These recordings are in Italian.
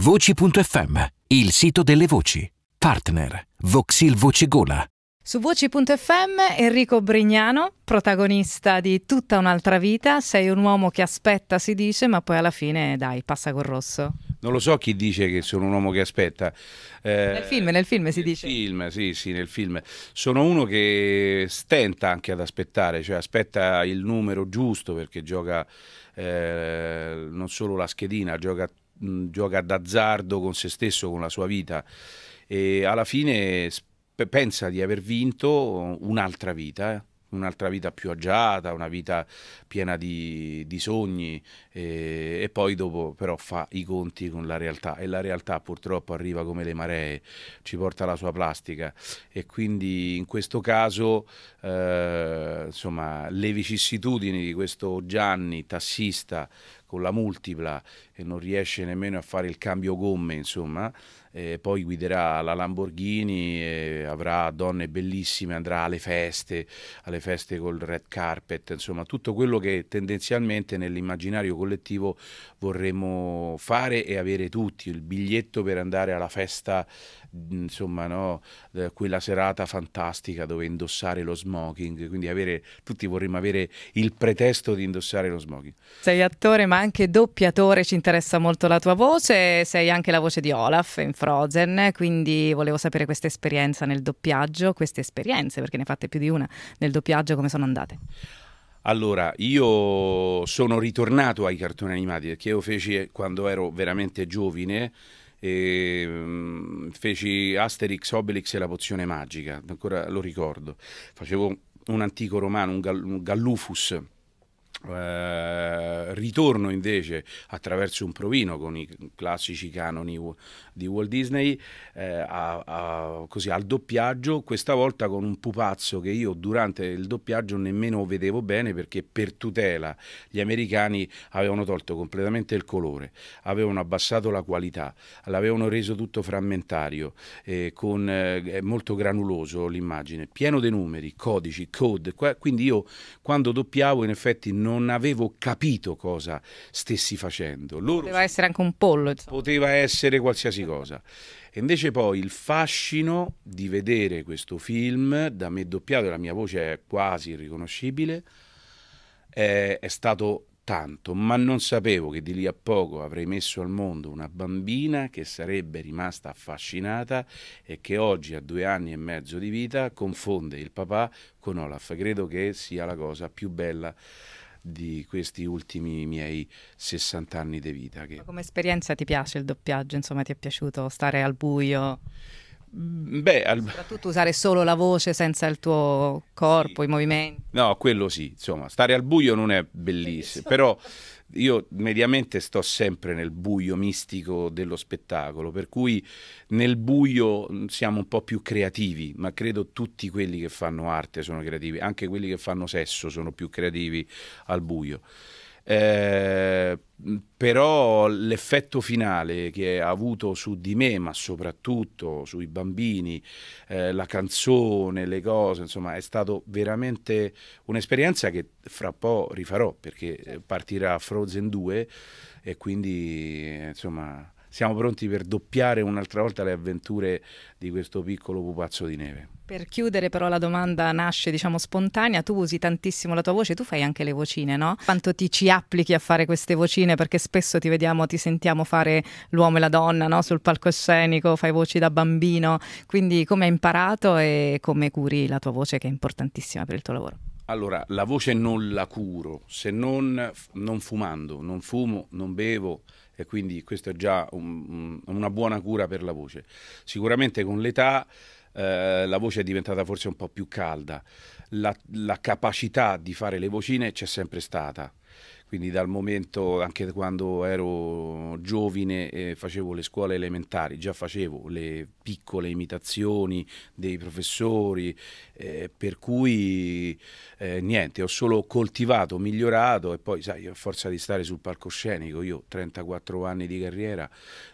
Voci.fm, il sito delle voci. Partner, Voxil Voce Gola. Su Voci.fm Enrico Brignano, protagonista di Tutta un'altra vita, sei un uomo che aspetta, si dice, ma poi alla fine, dai, passa col rosso. Non lo so chi dice che sono un uomo che aspetta. Eh, nel film, nel film si nel dice. Film, sì, sì, nel film. Sono uno che stenta anche ad aspettare, cioè aspetta il numero giusto perché gioca eh, non solo la schedina, gioca Mm, gioca d'azzardo con se stesso, con la sua vita e alla fine pensa di aver vinto un'altra vita. Eh? un'altra vita più agiata, una vita piena di, di sogni e, e, poi dopo però fa i conti con la realtà e la realtà purtroppo arriva come le maree, ci porta la sua plastica e quindi in questo caso eh, insomma le vicissitudini di questo Gianni tassista con la multipla e non riesce nemmeno a fare il cambio gomme, insomma, eh, poi guiderà la Lamborghini, eh, avrà donne bellissime, andrà alle feste, alle feste col red carpet, insomma, tutto quello che tendenzialmente nell'immaginario collettivo vorremmo fare e avere tutti, il biglietto per andare alla festa, insomma, no, eh, quella serata fantastica dove indossare lo smoking, quindi avere, tutti vorremmo avere il pretesto di indossare lo smoking. Sei attore, ma anche doppiatore, ci interessa molto la tua voce, sei anche la voce di Olaf in Frozen, quindi volevo sapere questa esperienza nel doppiaggio, queste esperienze, perché ne fate più di una nel doppiaggio, come sono andate? Allora, io sono ritornato ai cartoni animati perché io feci quando ero veramente giovane e, ehm, feci Asterix, Obelix e la pozione magica, ancora lo ricordo. Facevo un antico romano, un, gall un Gallufus eh, ritorno invece attraverso un provino con i classici canoni di Walt Disney eh, a, a, così, al doppiaggio, questa volta con un pupazzo che io durante il doppiaggio nemmeno vedevo bene perché per tutela gli americani avevano tolto completamente il colore, avevano abbassato la qualità, l'avevano reso tutto frammentario, eh, con, eh, molto granuloso l'immagine, pieno di numeri, codici, code, quindi io quando doppiavo in effetti non non avevo capito cosa stessi facendo. Loro poteva essere anche un pollo. Insomma. Poteva essere qualsiasi cosa. E invece poi il fascino di vedere questo film, da me doppiato, la mia voce è quasi irriconoscibile, è, è stato tanto, ma non sapevo che di lì a poco avrei messo al mondo una bambina che sarebbe rimasta affascinata e che oggi a due anni e mezzo di vita confonde il papà con Olaf. Credo che sia la cosa più bella di questi ultimi miei 60 anni di vita. Che... come esperienza ti piace il doppiaggio? Insomma, ti è piaciuto stare al buio? Mm, beh, al... soprattutto usare solo la voce senza il tuo corpo, sì. i movimenti. No, quello sì, insomma, stare al buio non è bellissimo, bellissimo. però io mediamente sto sempre nel buio mistico dello spettacolo, per cui nel buio mm, siamo un po' più creativi, ma credo tutti quelli che fanno arte sono creativi, anche quelli che fanno sesso sono più creativi al buio. Eh, però l'effetto finale che ha avuto su di me, ma soprattutto sui bambini, eh, la canzone, le cose, insomma, è stato veramente un'esperienza che fra po' rifarò perché eh, certo. partirà Frozen 2 e quindi insomma siamo pronti per doppiare un'altra volta le avventure di questo piccolo pupazzo di neve. Per chiudere però la domanda nasce diciamo spontanea, tu usi tantissimo la tua voce, tu fai anche le vocine, no? Quanto ti ci applichi a fare queste vocine? Perché spesso ti vediamo, ti sentiamo fare l'uomo e la donna, no? Sul palcoscenico, fai voci da bambino, quindi come hai imparato e come curi la tua voce che è importantissima per il tuo lavoro? Allora, la voce non la curo, se non, non fumando, non fumo, non bevo, e quindi questa è già un, una buona cura per la voce. Sicuramente con l'età eh, la voce è diventata forse un po' più calda, la, la capacità di fare le vocine c'è sempre stata, quindi dal momento anche quando ero giovane eh, facevo le scuole elementari, già facevo le piccole imitazioni dei professori, eh, per cui eh, niente, ho solo coltivato, migliorato e poi sai, a forza di stare sul palcoscenico, io 34 anni di carriera,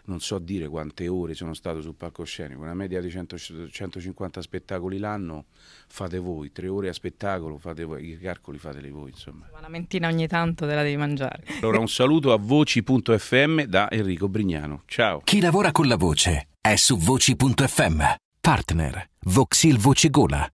non so dire quante ore sono stato sul palcoscenico, una media di 100, 150 spettacoli l'anno fate voi, tre ore a spettacolo fate voi, i calcoli fateli voi insomma. Una mentina ogni tanto della devi mangiare. Allora un saluto a voci.fm da Enrico Brignano. Ciao. Chi lavora con la voce è su voci.fm. Partner Voxil Voce Gola.